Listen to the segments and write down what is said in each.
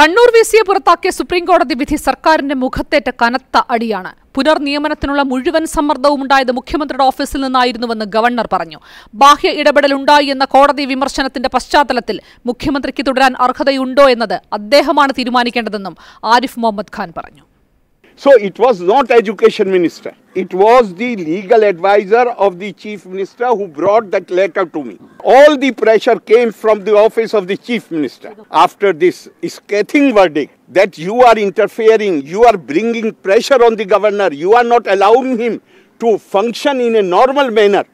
കണ്ണൂർ സിയെ പുറത്താക്കിയ സുപ്രീംകോടതി വിധി സർക്കാരിന്റെ മുഖത്തേറ്റ കനത്ത അടിയാണ് പുനർനിയമനത്തിനുള്ള മുഴുവൻ സമ്മർദ്ദവും ഉണ്ടായത് മുഖ്യമന്ത്രിയുടെ ഓഫീസിൽ നിന്നായിരുന്നുവെന്ന് ഗവർണർ പറഞ്ഞു ബാഹ്യ ഇടപെടലുണ്ടായി എന്ന കോടതി വിമർശനത്തിന്റെ പശ്ചാത്തലത്തിൽ മുഖ്യമന്ത്രിക്ക് തുടരാൻ അർഹതയുണ്ടോ എന്നത് അദ്ദേഹമാണ് തീരുമാനിക്കേണ്ടതെന്നും ആരിഫ് മുഹമ്മദ് ഖാൻ പറഞ്ഞു So it was not education minister. It was the legal advisor of the chief minister who brought that letter to me. All the pressure came from the office of the chief minister after this scathing verdict that you are interfering, you are bringing pressure on the governor, you are not allowing him to function in a normal manner.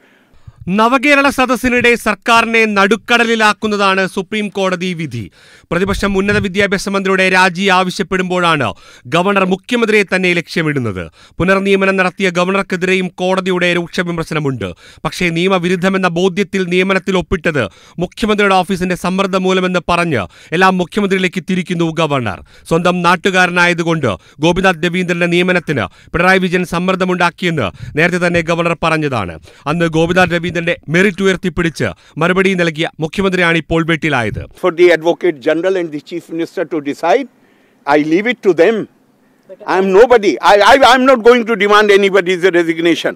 നവകേരള സദസ്സിനിടെ സർക്കാരിനെ നടുക്കടലിലാക്കുന്നതാണ് supreme കോടതി വിധി പ്രതിപക്ഷം ഉന്നത വിദ്യാഭ്യാസ മന്ത്രിയുടെ രാജി ആവശ്യപ്പെടുമ്പോഴാണ് governor മുഖ്യമന്ത്രിയെ തന്നെ ലക്ഷ്യമിടുന്നത് പുനർനിയമനം നടത്തിയ ഗവർണർക്കെതിരെയും കോടതിയുടെ രൂക്ഷ വിമർശനമുണ്ട് പക്ഷേ നിയമവിരുദ്ധമെന്ന ബോധ്യത്തിൽ നിയമനത്തിൽ ഒപ്പിട്ടത് മുഖ്യമന്ത്രിയുടെ ഓഫീസിന്റെ സമ്മർദ്ദം മൂലമെന്ന് പറഞ്ഞ് എല്ലാം മുഖ്യമന്ത്രിയിലേക്ക് തിരിക്കുന്നു ഗവർണർ സ്വന്തം നാട്ടുകാരനായതുകൊണ്ട് ഗോപിനാഥ് രവീന്ദ്രന്റെ നിയമനത്തിന് പിണറായി വിജയൻ സമ്മർദ്ദമുണ്ടാക്കിയെന്ന് നേരത്തെ തന്നെ ഗവർണർ പറഞ്ഞതാണ് അന്ന് ഗോപിനാഥ് രവീന്ദ്രൻ ഇതിന്റെ മെറിറ്റ് ഉയർത്തിപ്പിടിച്ച് മറുപടി നൽകിയ മുഖ്യമന്ത്രിയാണ് ഇപ്പോൾ വെട്ടിലായത് for the advocate general and the chief minister to decide I leave it to them I am nobody I I'm not going to demand anybody's resignation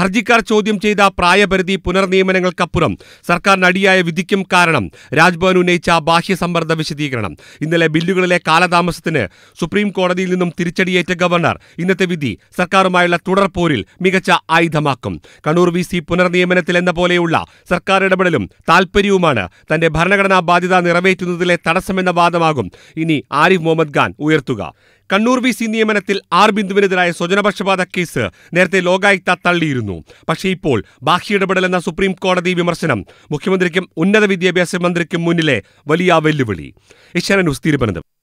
ഹർജിക്കാർ ചോദ്യം ചെയ്ത പ്രായപരിധി പുനർനിയമനങ്ങൾക്കപ്പുറം സർക്കാർ അടിയായ വിധിക്കും കാരണം രാജ്ഭവൻ ഉന്നയിച്ച ബാഹ്യ സമ്മർദ്ദ വിശദീകരണം ഇന്നലെ ബില്ലുകളിലെ കാലതാമസത്തിന് സുപ്രീം കോടതിയിൽ നിന്നും തിരിച്ചടിയേറ്റ ഗവർണർ ഇന്നത്തെ വിധി സർക്കാരുമായുള്ള തുടർ പോരിൽ മികച്ച ആയുധമാക്കും കണ്ണൂർ വി സി പുനർനിയമനത്തിൽ എന്ന പോലെയുള്ള സർക്കാർ ഇടപെടലും താൽപ്പര്യവുമാണ് തന്റെ ഭരണഘടനാ ബാധ്യത നിറവേറ്റുന്നതിലെ തടസ്സമെന്ന വാദമാകും ഇനി ആരിഫ് മുഹമ്മദ് ഖാൻ ഉയർത്തുക കണ്ണൂർ വി സി നിയമനത്തിൽ ആർ ബിന്ദുവിനെതിരായ സ്വജനപക്ഷപാത കേസ് നേരത്തെ ലോകായുക്ത തള്ളിയിരുന്നു പക്ഷേ ഇപ്പോൾ ബാഹ്യ ഇടപെടൽ എന്ന സുപ്രീം കോടതി വിമർശനം മുഖ്യമന്ത്രിക്കും ഉന്നത വിദ്യാഭ്യാസ മന്ത്രിക്കും മുന്നിലെ വലിയ വെല്ലുവിളി ഏഷ്യാന ന്യൂസ് തിരുവനന്തപുരം